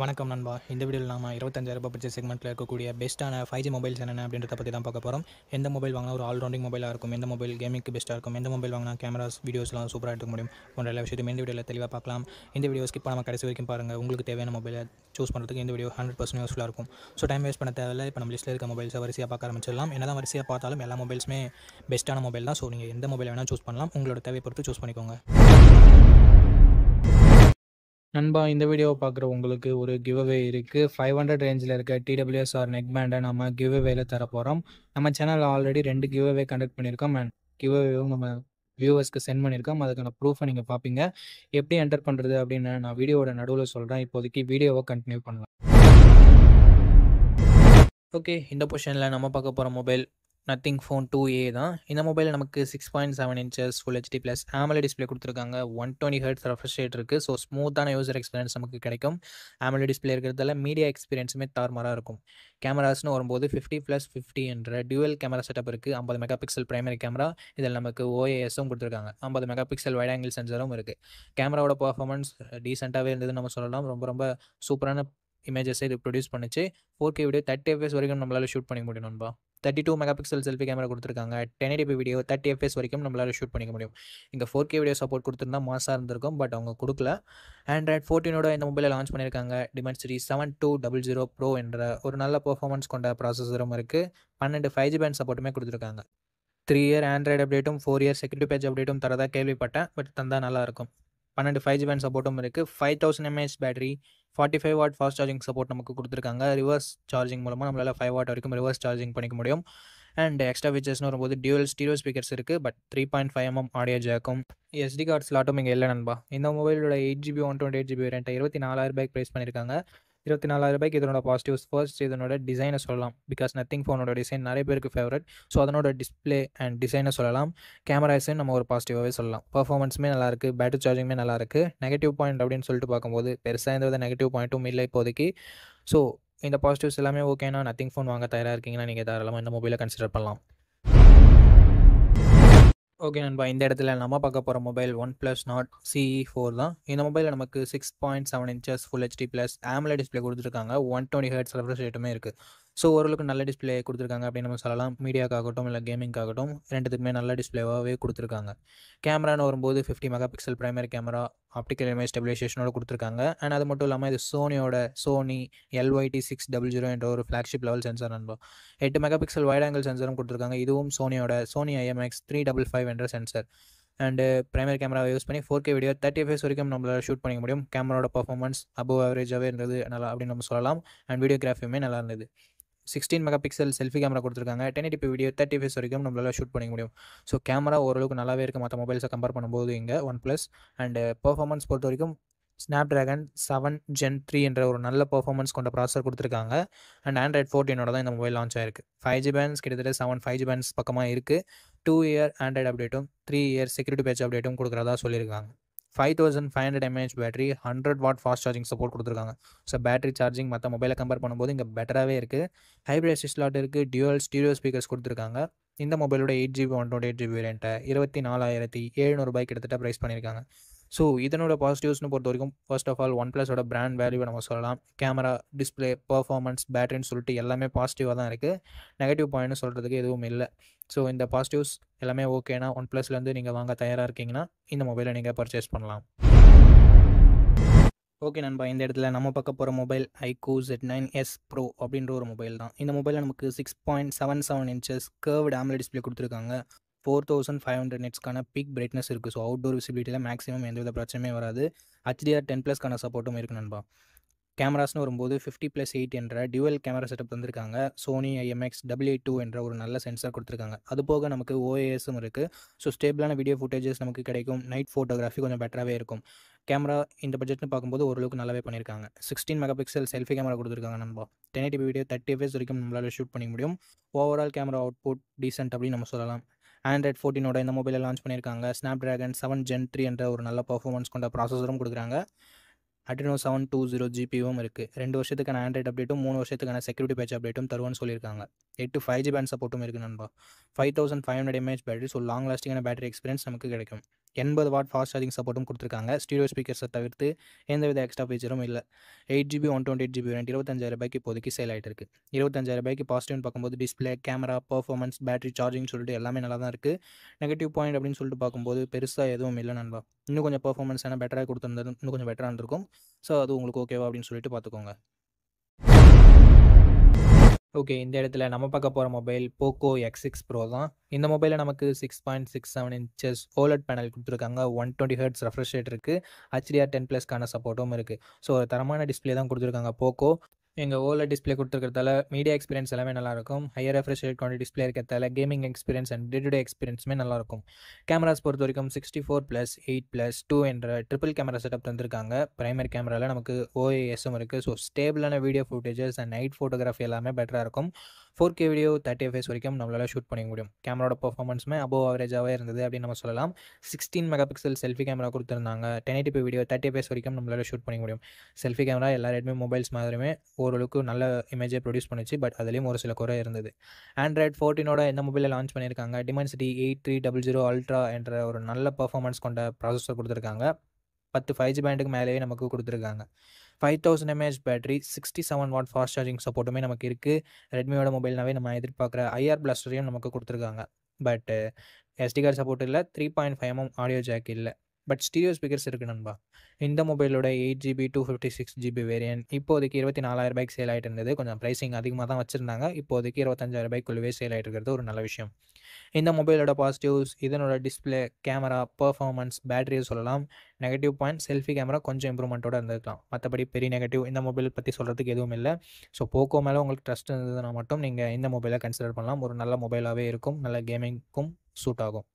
வணக்கம் நண்பா இந்த வீடியோவில் நம்ம இருபத்தஞ்சாயிரம் ரூபாய் பட்ஜெட் செக்மெண்ட்டில் இருக்கக்கூடிய பெஸ்ட்டான ஃபைவ் ஜி மொபைல்ஸ் என்னென்ன அப்படின்றத பற்றி தான் பார்க்க போகிறோம் எந்த மொபைல் வாங்கினா ஒரு ஆல்ரவுண்டிங் மொபைலாக இருக்கும் எந்த மொபைல் கேமிங்க்கு பெஸ்ட்டாக இருக்கும் எந்த மொபைல் வாங்கினா கேமராஸ் வீடியோஸ்லாம் சூப்பராக எடுக்க முடியும் போன்ற எல்லா விஷயத்தையும் இந்த வீடியோவில் தெளிவாக பார்க்கலாம் இந்த வீடியோ ஸ்கிப் பண்ணாமல் கடைசி வரைக்கும் பாருங்கள் உங்களுக்கு தேவையான மொபைலை சூஸ் பண்ணுறதுக்கு இந்த வீடியோ ஹண்ட்ரட் பர்சன்ட் யூஸ்ஃபுல்லாக இருக்கும் ஸோ டைம் வேஸ்ட் பண்ண தேவையில்லை இப்போ நம்ம லிஸ்ட்டில் இருக்க மொபைல்ஸை வரிசையாக பார்க்க ஆரம்பிச்சிடலாம் என்ன தான் வரிசையாக பார்த்தாலும் எல்லா மொபைல்ஸுமே பெஸ்ட்டான மொபைல் தான் ஸோ நீங்கள் எந்த மொபைல் வேணால் சூஸ் பண்ணலாம் உங்களோட தேவை பொறுத்து சூஸ் பண்ணிக்கோங்க நண்பா இந்த வீடியோவை பார்க்குற உங்களுக்கு ஒரு கிவ்வே இருக்குது ஃபைவ் ஹண்ட்ரட் ரேஞ்சில் இருக்க டிடபிள்யூஎஸ்ஆர் நெக் பேண்டை நம்ம கிவ் அவேல தர போகிறோம் நம்ம சேனலில் ஆல்ரெடி ரெண்டு கிவ் கண்டக்ட் பண்ணியிருக்கோம் அண்ட் கிவ்வேவும் நம்ம வியூவர்ஸ்க்கு சென்ட் பண்ணியிருக்கோம் அதுக்கான ப்ரூஃபை நீங்கள் பார்ப்பீங்க எப்படி என்டர் பண்ணுறது அப்படின்னு நான் வீடியோவோட நடுவில் சொல்கிறேன் இப்போதைக்கு வீடியோவை கண்டினியூ பண்ணலாம் ஓகே இந்த பொஷனில் நம்ம பார்க்க போகிற mobile nothing phone two A தான் இந்த மொபைல் நமக்கு six point seven inches full HD plus AMOLED display கொடுத்துருக்காங்க one twenty hertz refresh rate இருக்குது ஸோ ஸ்மூத்தான யூசர் எக்ஸ்பீரியன்ஸ் நமக்கு கிடைக்கும் ஆமலை டிஸ்பிளே இருக்கிறதால மீடியா எக்ஸ்பீரியன்ஸுமே தார்மாராக இருக்கும் கேமராஸ்னு வரும்போது ஃபிஃப்டி ப்ளஸ் ஃபிஃப்டி என்ற டியூவல் கேமரா செட்டப் இருக்குது ஐம்பது மெகா பிக்சல் பிரைமரி கேமரா இதில் நமக்கு ஓஏஎஸும் கொடுத்துருக்காங்க ஐம்பது மெகா பிக்சல் வைட் ஆங்கிள் சென்சரும் இருக்குது கேமராவோட பர்ஃபார்மன்ஸ் டீசெண்டாகவே இருந்ததுன்னு நம்ம சொல்லலாம் ரொம்ப ரொம்ப சூப்பரான இமேஜஸை இது ப்ரொடியூஸ் பண்ணிச்சு four K video thirty FPS வரைக்கும் நம்மளால் ஷூட் பண்ணிக்க முடியும் நண்பா thirty two mega pixel selfie camera கொடுத்துருக்காங்க ten eighty p video thirty FPS வரைக்கும் நம்மளால் ஷூட் பண்ணிக்க முடியும் இந்த ஃபோர் கே வீடியோ சப்போர்ட் கொடுத்துருந்தா மாசாக இருந்திருக்கும் பட் அவங்க கொடுக்கல ஆண்ட்ராய்ட் ஃபோர்டீனோட இந்த மொபைலில் லான்ச் பண்ணியிருக்காங்க டிமென்ட் Dimensity seven two double zero pro என்ற ஒரு நல்ல பர்ஃபார்மன்ஸ் கொண்ட ப்ராசஸரும் இருக்குது பன்னெண்டு ஃபைவ் ஜி பேண்ட் சப்போர்ட்டுமே கொடுத்துருக்காங்க த்ரீ இயர் ஆண்ட்ராய்டு அப்டேட்டும் ஃபோர் இயர் செக்யூரிட்டி பேஜ் அப்டேட்டும் தரதாக கேள்விப்பட்டேன் பட் தந்தால் நல்லாயிருக்கும் பன்னெண்டு ஃபைவ் ஜி பேண்ட் சப்போர்ட்டும் இருக்குது five thousand mAh battery forty five watt fast charging support நமக்கு கொடுத்துருக்காங்க ரிவர்ஸ் சார்ஜிங் மூலமாக நம்மளால் ஃபைவ் வாட் வரைக்கும் ரிவர்ஸ் சார்ஜிங் பண்ணிக்க முடியும் அண்ட் எக்ஸ்ட்ரா ஃபீச்சர்ஸ்னு வரும்போது டியூவல் ஸ்டீரியோ ஸ்பீக்கர்ஸ் இருக்குது but three point five mm audio ஜாக்கும் எஸ்டி கார்ட் ஸ்லாட்டும் இங்கே இல்லை நண்பா இந்த மொபைலோட eight GB one twenty eight GB ரேட்டை இருபத்தி நாலாயிரம் ரூபாய்க்கு ப்ரைஸ் பண்ணியிருக்காங்க இருபத்தி நாலாயிரம் ரூபாய்க்கு இதனோட பாசிட்டிவ்ஸ் ஃபர்ஸ்ட் இதனோட டிசைனை சொல்லலாம் பிகாஸ் நத்திங் ஃபோனோட டிசைன் நிறைய பேருக்கு ஃபேவரட் ஸோ அதனோட டிஸ்பிளே அண்ட் டிசைனை சொல்லலாம் கேமராஸையும் நம்ம ஒரு பாசிட்டிவாகவே சொல்லலாம் பர்ஃபார்மன்ஸுமே நல்லாயிருக்கு பேட்டரி சார்ஜிங்குமே நல்லாயிருக்கு நெகட்டிவ் பாயிண்ட் அப்படின்னு சொல்லிட்டு பார்க்கும்போது பெருசாக இருந்தது நெகட்டிவ் பாயிண்ட்டும் இல்லை இப்போதைக்கு ஸோ இந்த பாசிட்டிவ்ஸ் எல்லாமே ஓகேனா நத்திங் ஃபோன் வாங்க தயாராக இருக்கீங்கன்னா நீங்கள் தாராளமாக இந்த மொபைலை கன்சிடர் பண்ணலாம் ஓகே நண்பா இந்த இடத்துல நம்ம பார்க்க போகிற mobile one plus Nord CE four தான் இந்த மொபைலில் நமக்கு six point seven inches full HD plus AMOLED display கொடுத்துருக்காங்க ஒன் டுவெண்ட்டி ஹெட்ஸ் ரெஃப்ரெஷ் ரேட்டுமே இருக்குது ஸோ ஓரளவுக்கு நல்ல டிஸ்பிளே கொடுத்துருக்காங்க அப்படின்னு நம்ம சொல்லலாம் மீடியாக்காகட்டும் இல்லை கேமிங்காகட்டும் ரெண்டுத்துக்குமே நல்ல டிஸ்பிளேவாகவே கொடுத்துருக்காங்க கேமரான்னு வரும்போது fifty mega pixel primary camera optical image ஸ்டெபிலைசேஷனோட கொடுத்துருக்காங்க அண்ட் அது மட்டும் இல்லாமல் இது சோனியோட Sony LYT six double zero என்ற ஒரு ஃப்ளாக்ஷிப் லெவல் சென்சர் அனுப்போம் எட்டு மெகா பிக்சல் வைட் ஆங்கிள் சென்சரும் கொடுத்துருக்காங்க இதுவும் சோனியோட Sony IMX three double five என்ற சென்சர் அண்டு பிரைமரி கேமராவை யூஸ் பண்ணி four K video thirty FPS வரைக்கும் நம்மளால் ஷூட் பண்ணிக்க முடியும் கேமராட பர்ஃபார்மன்ஸ் அபவ் ஆவரேஜாகவே இருந்தது நல்லா அப்படின்னு நம்ம சொல்லலாம் அண்ட் வீடியோகிராஃபியுமே நல்லா இருந்தது sixteen mega pixel selfie camera கொடுத்துருக்காங்க ten eighty video thirty FPS வரைக்கும் நம்மளால் ஷூட் பண்ணிக்க முடியும் ஸோ கேமரா ஓரளவுக்கு நல்லாவே இருக்குது மற்ற மொபைல்ஸை கம்பேர் பண்ணும்போது இங்கே ஒன் ப்ளஸ் அண்ட் பர்ஃபார்மன்ஸ் பொறுத்த வரைக்கும் Snapdragon seven gen three என்ற ஒரு நல்ல பர்ஃபார்மன்ஸ் கொண்ட ப்ராசர் கொடுத்துருக்காங்க அண்ட் ஆண்ட்ராய்ட் ஃபோர்டீனோட தான் இந்த மொபைல் லான்ச் ஆயிருக்கு ஃபைவ் ஜி பேண்ட்ஸ் கிட்டத்தட்ட செவன் ஃபைவ் ஜி பேன்ஸ் பக்கமாக இருக்குது டூ இயர் ஆண்ட்ராய்டு அப்டேட்டும் த்ரீ இயர் செக்யூரிட்டி பேட்ச் அப்டேட்டும் கொடுக்குறதா சொல்லியிருக்காங்க five thousand five hundred mAh battery hundred watt fast charging support கொடுத்துருக்காங்க ஸோ பேட்டரி சார்ஜிங் மற்ற மொபைலை கம்பேர் பண்ணும்போது இங்கே பெட்டராகவே இருக்குது ஹைப்ரிட் அசிஸ் லாட் இருக்குது டியூவல் ஸ்டீரியோ ஸ்பீக்கர்ஸ் கொடுத்துருக்காங்க இந்த மொபைலோட eight GB one twenty eight GB வேரியண்ட்டை இருபத்தி நாலாயிரத்தி பைக் கிட்டத்தட்ட ப்ரைஸ் பண்ணியிருக்காங்க ஸோ இதனோட பாசிட்டிவ்ஸ்னு பொறுத்த வரைக்கும் ஃபர்ஸ்ட் ஆஃப் ஆல் ஒன் ப்ளஸோட பிராண்ட் வேல்யூ நம்ம சொல்லலாம் கேமரா டிஸ்பிளே பர்ஃபார்மன்ஸ் பேட்டரின்னு சொல்லிட்டு எல்லாமே பாசிட்டிவாக தான் இருக்குது நெகட்டிவ் பாயிண்ட்னு சொல்கிறதுக்கு எதுவும் இல்லை ஸோ இந்த பாசிட்டிவ்ஸ் எல்லாமே ஓகேனா ஒன் ப்ளஸ்லேருந்து நீங்கள் வாங்க தயாராக இருக்கீங்கன்னா இந்த மொபைலை நீங்கள் பர்ச்சேஸ் பண்ணலாம் ஓகே நண்பா இந்த இடத்துல நம்ம பார்க்க போகிற mobile iQOO Z nine S pro அப்படின்ற ஒரு மொபைல் தான் இந்த மொபைலில் நமக்கு six point seven seven inches curve AMOLED display கொடுத்துருக்காங்க ஃபோர் தௌசண்ட் ஃபைவ் ஹண்ட்ரட் நெட்ஸ்க்கான பிக் பிரைட்னஸ் இருக்குது ஸோ அவுட்டோர் விசிபிலிட்டியில் மேக்ஸிமம் எந்தவித பிரச்சனையும் வராது ஹச்டிஆர் டென் ப்ளஸ்க்கான சப்போர்ட்டும் இருக்குது நண்பா கேமராஸ்னு வரும்போது ஃபிஃப்டி ப்ளஸ் எயிட் என்ற டியூவல் கேமரா செட்டப் தந்திருக்காங்க சோனி ஐஎம்எக்ஸ் டபிள்யூ டூ என்ற ஒரு நல்ல சென்சார் கொடுத்துருக்காங்க அது போக நமக்கு ஓஏஎஸும் இருக்குது ஸோ ஸ்டேபிளான வீடியோ ஃபுட்டேஜஸ் நமக்கு கிடைக்கும் நைட் ஃபோட்டோகிராஃபி கொஞ்சம் பெட்டராகவே இருக்கும் கேமரா இந்த பட்ஜெட்னு பார்க்கும்போது ஓரளவுக்கு நல்லாவே பண்ணியிருக்காங்க sixteen mega pixel selfie camera கொடுத்துருக்காங்க நம்ம ten eighty video thirty FPS வரைக்கும் நம்மளால் ஷூட் பண்ணிக்க முடியும் ஓவரால் கேமரா அவுட்புட் டீசென்ட் அப்படின்னு நம்ம சொல்லலாம் ஆண்ட்ராய்ட் ஃபோர்டினோட இந்த மொபைலில் லான்ச் பண்ணியிருக்காங்க Snapdragon seven gen three என்ற ஒரு நல்ல பர்ஃபார்மன்ஸ் கொண்ட ப்ராசஸரும் கொடுக்குறாங்க அட்ரினோ செவன் டூ ஜீரோ ஜிபியும் இருக்குது ரெண்டு வருஷத்துக்கான ஆண்ட்ராய்ட் அப்டேட்டும் மூணு வருஷத்துக்கான செக்யூரிட்டி பேட்ச் அப்டேட்டும் தருவோம்னு சொல்லியிருக்காங்க எட்டு ஃபைவ் ஜி பேண்ட் சப்போர்ட்டும் இருக்குது நண்பா five thousand five hundred mAh battery so long லாஸ்டிங்கான பேட்டரி எக்ஸ்பீரியன்ஸ் நமக்கு கிடைக்கும் எண்பது வாட் ஃபாஸ்ட் சார்ஜிங் சப்போர்ட்டும் கொடுத்துருக்காங்க ஸ்டீடியோ ஸ்பீக்கர்ஸை தவிர்த்து எந்தவித எக்ஸ்ட்ரா ஃபீச்சரும் இல்லை eight GB one twenty eight GB ரெண்டு இருபத்தஞ்சாயிரம் ரூபாய்க்கு இப்போதைக்கு சேல் ஆகிட்டு இருக்குது இருபத்தஞ்சாயிரம் ரூபாய்க்கு பாசிட்டிவ்னு பார்க்கும்போது display camera performance battery charging சொல்லிட்டு எல்லாமே நல்லா தான் இருக்குது நெகட்டிவ் பாயிண்ட் அப்படின்னு சொல்லிட்டு பார்க்கும்போது பெருசாக எதுவும் இல்லை நண்பா இன்னும் கொஞ்சம் பர்ஃபார்மன்ஸ் ஆனால் பெட்டராக கொடுத்துருந்தது இன்னும் கொஞ்சம் பெட்டராக இருந்திருக்கும் ஸோ அது உங்களுக்கு ஓகேவா அப்படின்னு சொல்லிட்டு பார்த்துக்கோங்க ஓகே இந்த இடத்துல நம்ம பார்க்க போகிற mobile Poco X six pro தான் இந்த மொபைலில் நமக்கு six point six seven inches OLED panel கொடுத்துருக்காங்க ஒன் டுவெண்ட்டி ஹர்ட்ஸ் ரெஃப்ரெஷ் இருக்குது ஹச்டிஆர் டென் ப்ளஸ்க்கான சப்போர்ட்டும் இருக்குது ஸோ ஒரு தரமான டிஸ்பிளே தான் கொடுத்துருக்காங்க போக்கோ எங்கள் ஓலர் டிஸ்பிளே கொடுத்துருக்கிறதால மீடியா எக்ஸ்பீரியன்ஸ் எல்லாமே நல்லாயிருக்கும் ஹையர் ரெஃப்ரெஷ் ரேட் டிஸ்பிளே இருக்கிறதால gaming experience and day to day எக்ஸ்பீரியன்ஸுமே நல்லாயிருக்கும் கேமராஸ் பொறுத்த வரைக்கும் sixty four plus eight plus two என்ற ட்ரிபிள் கேமரா செட்டப் தந்திருக்காங்க பிரைமரி கேமராவில் நமக்கு ஓஏஎஸும் இருக்குது ஸோ ஸ்டேபிளான video footages and night photography எல்லாமே பெட்டராக இருக்கும் four K video thirty FPS வரைக்கும் நம்மளால் ஷூட் பண்ணிக்க முடியும் கேமராட பர்ஃபார்மன்ஸுமே அபோவ் அவரேஜாகவே இருந்தது அப்படின்னு நம்ம சொல்லலாம் sixteen mega pixel selfie camera கொடுத்துருந்தாங்க ten eighty video thirty FPS வரைக்கும் நம்மளால் ஷூட் பண்ணிக்க முடியும் செல்ஃபி கேமரா எல்லா ரெட்மி மொபைல்ஸ் மாதிரியுமே ஓரளவுக்கு நல்ல இமேஜை ப்ரொடியூஸ் பண்ணிச்சு பட் அதுலேயும் ஒரு சில குறை இருந்தது ஆண்ட்ராய்ட் ஃபோர்டினோட இந்த மொபைலில் லான்ச் பண்ணியிருக்காங்க சிட்டி eight three double zero ultra என்ற ஒரு நல்ல பர்ஃபார்மன்ஸ் கொண்ட ப்ராசஸர் கொடுத்துருக்காங்க பத்து ஃபைவ் ஜி பேண்டுக்கு மேலேயே நமக்கு கொடுத்துருக்காங்க five thousand mAh battery sixty seven watt fast charging சப்போர்ட்டுமே நமக்கு இருக்குது ரெட்மியோட மொபைல்னாவே நம்ம எதிர்பார்க்குற ஐஆர் பிளாஸ்டரையும் நமக்கு கொடுத்துருக்காங்க பட்டு எஸ்டி கார்டு சப்போர்ட் இல்லை three point five mm audio jack இல்லை பட் ஸ்டீரியோ ஸ்பீக்கர்ஸ் இருக்குது நண்பா இந்த மொபைலோட eight GB two fifty six GB variant இப்போதைக்கு இருபத்தி நாலாயிரம் ரூபாய்க்கு சேல் ஆகிட்டு இருந்தது கொஞ்சம் ப்ரைஸிங் அதிகமாக தான் வச்சுருந்தாங்க இப்போதைக்கு இருபத்தஞ்சாயிரம் ரூபாய்க்குள்ளவே சேல் ஆகிட்டு இருக்கிறது ஒரு நல்ல விஷயம் இந்த மொபைலோட பாசிட்டிவ்ஸ் இதனோட டிஸ்பிளே கேமரா பர்ஃபார்மன்ஸ் பேட்டரியை சொல்லலாம் நெகட்டிவ் பாயிண்ட் செல்ஃபி கேமரா கொஞ்சம் இம்ப்ரூவ்மெண்ட்டோட இருந்திருக்கலாம் மற்றபடி பெரிய நெகட்டிவ் இந்த மொபைல் பற்றி சொல்கிறதுக்கு எதுவும் இல்லை ஸோ போக்கோ மேலே உங்களுக்கு ட்ரஸ்ட் இருந்ததுன்னா மட்டும் நீங்கள் இந்த மொபைலை கன்சிடர் பண்ணலாம் ஒரு நல்ல மொபைலாகவே இருக்கும் நல்ல கேமிங்க்கும் சூட் ஆகும்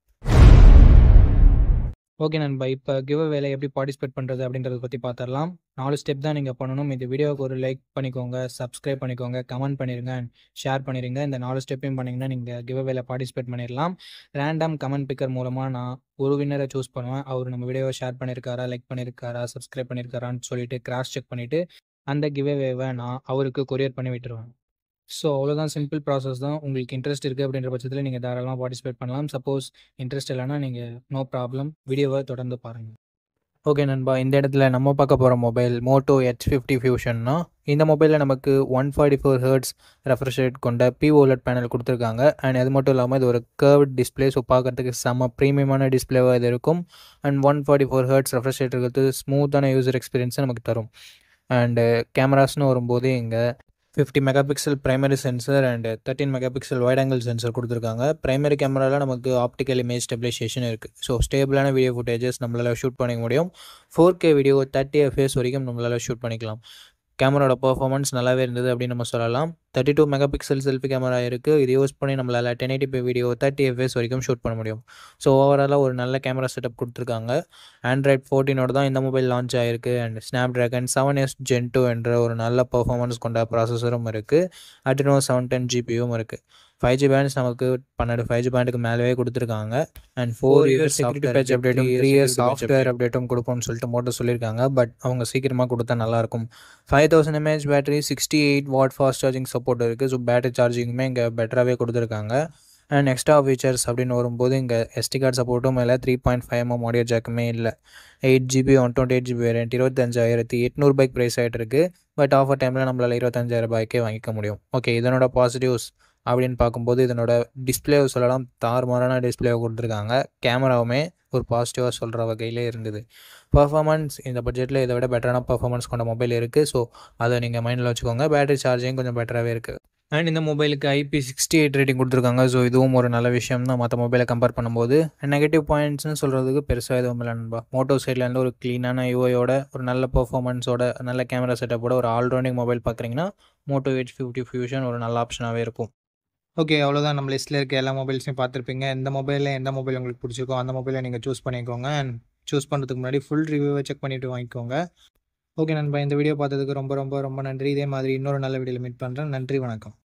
ஓகே நண்பா இப்போ கிவ் வேலை எப்படி பார்ட்டிசிபேட் பண்ணுறது அப்படின்றத பற்றி பார்த்துடலாம் நாலு ஸ்டெப் தான் நீங்கள் பண்ணணும் இந்த வீடியோவுக்கு ஒரு லைக் பண்ணிக்கோங்க சப்ஸ்கிரைப் பண்ணிக்கோங்க கமெண்ட் பண்ணிடுங்க ஷேர் பண்ணிடுங்க இந்த நாலு ஸ்டெப்பையும் பண்ணிங்கன்னா நீங்கள் கிவ் வேலை பார்ட்டிசிபேட் பண்ணிடலாம் ரேண்டம் கமெண்ட் பிக்கர் மூலமாக நான் ஒரு வின்னரை சூஸ் பண்ணுவேன் அவர் நம்ம வீடியோவை ஷேர் பண்ணியிருக்காரா லைக் பண்ணியிருக்காரா சப்ஸ்கிரைப் பண்ணியிருக்காரான்னு சொல்லிட்டு கிராஸ் செக் பண்ணிவிட்டு அந்த கிவ் வேவை நான் அவருக்கு கொரியர் பண்ணி விட்டுருவேன் ஸோ அவ்வளோதான் சிம்பிள் ப்ராசஸ் தான் உங்களுக்கு இன்ட்ரெஸ்ட் இருக்குது அப்படின்ற பட்சத்தில் நீங்கள் தாராளமாக பார்ட்டிசிபேட் பண்ணலாம் சப்போஸ் இன்ட்ரெஸ்ட் இல்லைனா நீங்கள் நோ ப்ராப்ளம் வீடியோவை தொடர்ந்து பாருங்கள் ஓகே நண்பா இந்த இடத்துல நம்ம பார்க்க போகிற மொபைல் மோட்டோ ஹெச் ஃபிஃப்டி ஃபியூஷன்னா இந்த மொபைலில் நமக்கு one forty four hertz refresh கொண்ட கொண்ட பிஓலட் பேனல் e கொடுத்துருக்காங்க அண்ட் அது மட்டும் இல்லாமல் இது ஒரு கர்வ்ட் டிஸ்பிளே ஸோ பார்க்குறதுக்கு செம்ம ப்ரீமியமான டிஸ்பிளேவாக இது இருக்கும் and one forty four hertz refresh இருக்கிறது ஸ்மூத்தான யூசர் எக்ஸ்பீரியன்ஸை நமக்கு தரும் அண்டு கேமராஸ்னு வரும்போது இங்கே fifty mega pixel primary sensor and thirteen mega pixel wide angle sensor கொடுத்துருக்காங்க ப்ரைமரி கேமராவில் நமக்கு ஆப்டிக்கல் இமேஜ் ஸ்டெபிலைசேஷன் இருக்குது ஸோ ஸ்டேபிளான வீடியோ ஃபுட்டேஜஸ் நம்மளால் ஷூட் பண்ணிக்க முடியும் four K video thirty FPS வரைக்கும் நம்மளால் ஷூட் பண்ணிக்கலாம் கேமராவோட பர்ஃபார்மன்ஸ் நல்லாவே இருந்தது அப்படின்னு நம்ம சொல்லலாம் thirty two mega pixel selfie camera இருக்குது இது யூஸ் பண்ணி நம்மளால் ten eighty P video thirty FPS வரைக்கும் ஷூட் பண்ண முடியும் ஸோ ஓவராலாக ஒரு நல்ல கேமரா செட்டப் கொடுத்துருக்காங்க ஆண்ட்ராய்ட் ஃபோர்டீனோட தான் இந்த மொபைல் லான்ச் ஆயிருக்கு and Snapdragon seven S gen two என்ற ஒரு நல்ல பர்ஃபார்மன்ஸ் கொண்ட ப்ராசஸரும் இருக்குது அட்ரினோ செவன் டென் ஜிபியும் இருக்குது ஃபைவ் ஜி பேண்ட்ஸ் நமக்கு பன்னெண்டு ஃபைவ் ஜி பேண்டுக்கு மேலவே கொடுத்துருக்காங்க and four years security patch அப்டேட்டும் த்ரீ இயர்ஸ் சாஃப்ட்வேர் அப்டேட்டும் கொடுப்போம்னு சொல்லிட்டு மோட்டர் சொல்லியிருக்காங்க பட் அவங்க சீக்கிரமாக கொடுத்தா நல்லாயிருக்கும் five thousand mAh battery sixty eight watt fast charging support இருக்குது ஸோ பேட்டரி சார்ஜிங்குமே இங்கே பெட்டராகவே கொடுத்துருக்காங்க அண்ட் எக்ஸ்ட்ரா ஃபீச்சர்ஸ் அப்படின்னு வரும்போது இங்கே எஸ்டி கார்டு சப்போர்ட்டும் இல்லை three point five mm audio ஜாக்குமே இல்லை eight GB one twenty eight GB வேறு இருபத்தஞ்சாயிரத்தி எட்நூறுபாய்க்கு ப்ரைஸ் ஆகிட்டு இருக்குது பட் ஆஃபர் டைமில் நம்மளால் இருபத்தஞ்சாயிரம் இருபத்தஞ்சாயிரரூபாய்க்கே வாங்கிக்க முடியும் ஓகே இதனோட பாசிட்டிவ்ஸ் அப்படின்னு பார்க்கும்போது இதனோட டிஸ்பிளே சொல்லலாம் தாறுமாறான டிஸ்பிளேவை கொடுத்துருக்காங்க கேமராவுமே ஒரு பாசிட்டிவாக சொல்கிற வகையிலே இருந்தது பர்ஃபார்மன்ஸ் இந்த பட்ஜெட்டில் இதை விட பெட்டரான பர்ஃபார்மன்ஸ் கொண்ட மொபைல் இருக்குது ஸோ அதை நீங்கள் மைண்டில் வச்சுக்கோங்க பேட்டரி சார்ஜிங் கொஞ்சம் பெட்டராகவே இருக்குது அண்ட் இந்த மொபைலுக்கு ஐபி சிக்ஸ்டி எயிட் ரேட்டிங் கொடுத்துருக்காங்க ஸோ இதுவும் ஒரு நல்ல விஷயம் தான் மற்ற மொபைலை கம்பேர் பண்ணும்போது நெகட்டிவ் பாயிண்ட்ஸ்னு சொல்கிறதுக்கு பெருசாக எதுவும் இல்லை நண்பா மோட்டோ சைட்லேருந்து ஒரு க்ளீனான யூஐயோட ஒரு நல்ல பர்ஃபார்மன்ஸோட நல்ல கேமரா செட்டப்போட ஒரு ஆல்ரவுண்டிங் மொபைல் பார்க்குறீங்கன்னா மோட்டோ எயிட் ஃபிஃப்டி ஃபியூஷன் ஒரு நல்ல ஆப்ஷனாகவே இருக்கும் ஓகே அவ்வளோதான் நம்ம லிஸ்ட்டில் இருக்க எல்லா மொபைல்ஸையும் பார்த்துருப்பீங்க எந்த மொபைலில் எந்த மொபைல் உங்களுக்கு பிடிச்சிருக்கோ அந்த மொபைலை நீங்கள் சூஸ் பண்ணிக்கோங்க அண்ட் சூஸ் பண்ணுறதுக்கு முன்னாடி ஃபுல் ரிவ்யூவை செக் பண்ணிவிட்டு வாங்கிக்கோங்க ஓகே நண்பா இந்த வீடியோ பார்த்ததுக்கு ரொம்ப ரொம்ப ரொம்ப நன்றி இதே மாதிரி இன்னொரு நல்ல வீடியோவில் மீட் பண்ணுறேன் நன்றி வணக்கம்